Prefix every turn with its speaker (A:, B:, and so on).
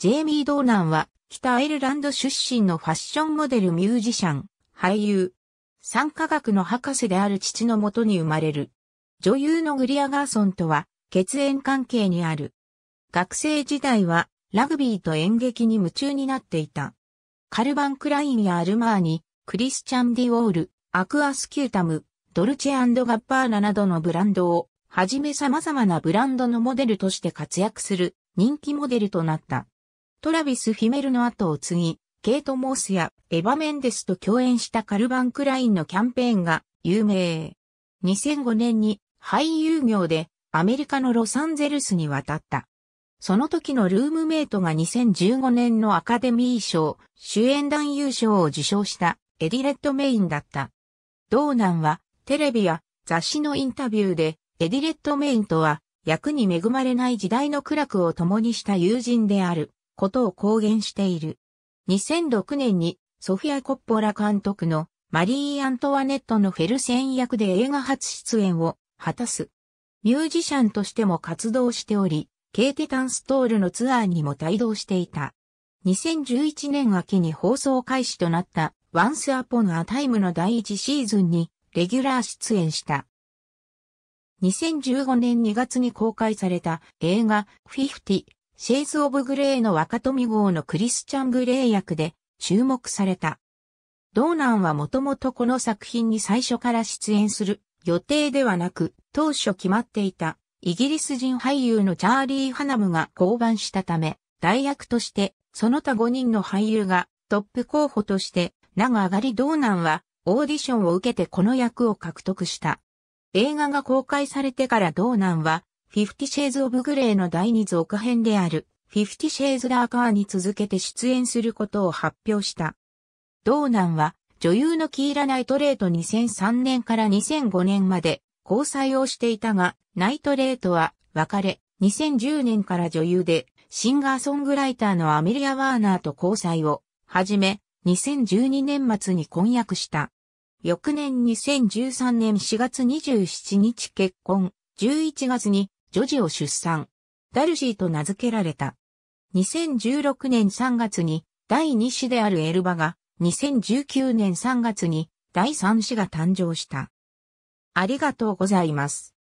A: ジェイミー・ドーナンは、北アイルランド出身のファッションモデルミュージシャン、俳優、産科学の博士である父のもとに生まれる。女優のグリアガーソンとは、血縁関係にある。学生時代は、ラグビーと演劇に夢中になっていた。カルバン・クラインやアルマーニ、クリスチャン・ディオール、アクアスキュータム、ドルチェガッパーナなどのブランドを、はじめ様々なブランドのモデルとして活躍する人気モデルとなった。トラビス・フィメルの後を継ぎ、ケイト・モースやエヴァ・メンデスと共演したカルバン・クラインのキャンペーンが有名。2005年に俳優業でアメリカのロサンゼルスに渡った。その時のルームメイトが2015年のアカデミー賞主演男優賞を受賞したエディ・レッドメインだった。道南はテレビや雑誌のインタビューでエディ・レッドメインとは役に恵まれない時代の苦楽を共にした友人であることを公言している。2006年にソフィア・コッポラ監督のマリー・アントワネットのフェルセン役で映画初出演を果たす。ミュージシャンとしても活動しており、ケーテタンストールのツアーにも帯同していた。2011年秋に放送開始となった Once Upon a Time の第1シーズンにレギュラー出演した。2015年2月に公開された映画50シェイズ・オブ・グレーの若富号のクリスチャン・グレー役で注目された。ドーナンはもともとこの作品に最初から出演する予定ではなく、当初決まっていたイギリス人俳優のチャーリー・ハナムが降板したため、代役としてその他5人の俳優がトップ候補として名が上がりドーナンはオーディションを受けてこの役を獲得した。映画が公開されてからドーナンはフィフティシェーズ・オブ・グレーの第2続編である、フィフティシェーズ・ラーカーに続けて出演することを発表した。同男は、女優のキーラ・ナイトレート2003年から2005年まで交際をしていたが、ナイトレートは別れ、2010年から女優で、シンガーソングライターのアメリア・ワーナーと交際を始め、2012年末に婚約した。翌年2013年4月27日結婚、11月に女児を出産、ダルシーと名付けられた。2016年3月に第2子であるエルバが、2019年3月に第3子が誕生した。ありがとうございます。